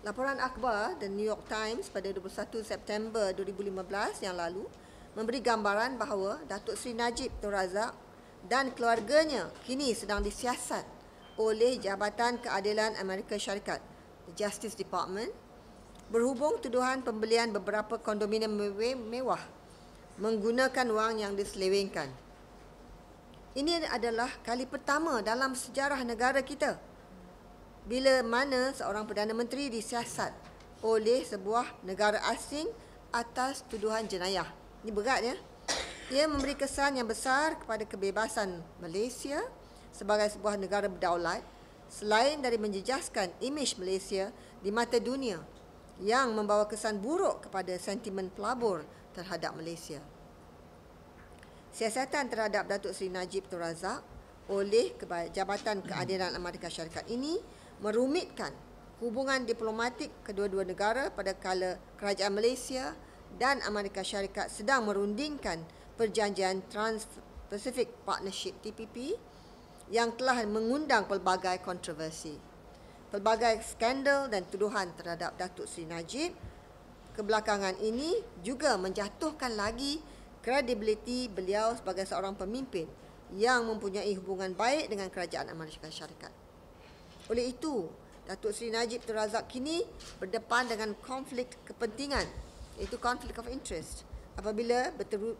Laporan akhbar The New York Times pada 21 September 2015 yang lalu memberi gambaran bahawa Datuk Seri Najib Tun Razak dan keluarganya kini sedang disiasat oleh Jabatan Keadilan Amerika Syarikat, the Justice Department, berhubung tuduhan pembelian beberapa kondominium mewah menggunakan wang yang diselewengkan. Ini adalah kali pertama dalam sejarah negara kita bila mana seorang perdana menteri disiasat oleh sebuah negara asing atas tuduhan jenayah. Ini berat ya. Ia memberi kesan yang besar kepada kebebasan Malaysia sebagai sebuah negara berdaulat selain dari menjejaskan imej Malaysia di mata dunia yang membawa kesan buruk kepada sentimen pelabur terhadap Malaysia siasatan terhadap Datuk Seri Najib Tun Razak oleh Jabatan Keadilan Amerika Syarikat ini merumitkan hubungan diplomatik kedua-dua negara pada kala Kerajaan Malaysia dan Amerika Syarikat sedang merundingkan perjanjian Trans-Pacific Partnership TPP yang telah mengundang pelbagai kontroversi. Pelbagai skandal dan tuduhan terhadap Datuk Seri Najib kebelakangan ini juga menjatuhkan lagi kredibiliti beliau sebagai seorang pemimpin yang mempunyai hubungan baik dengan kerajaan Amerika Syarikat. Oleh itu, Datuk Seri Najib Terazak kini berdepan dengan konflik kepentingan iaitu konflik of interest apabila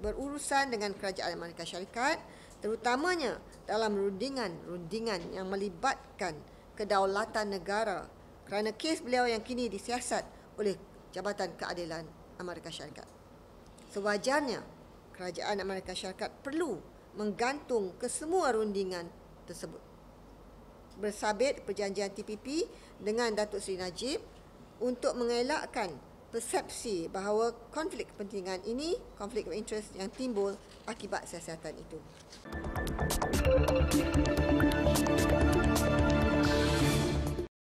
berurusan dengan kerajaan Amerika Syarikat terutamanya dalam rundingan-rundingan yang melibatkan kedaulatan negara kerana kes beliau yang kini disiasat oleh Jabatan Keadilan Amerika Syarikat. Sewajarnya, kerajaan Amerika Syarikat perlu menggantung kesemua rundingan tersebut. Bersabit perjanjian TPP dengan Datuk Seri Najib untuk mengelakkan persepsi bahawa konflik kepentingan ini, konflik of interest yang timbul akibat siasatan itu. Música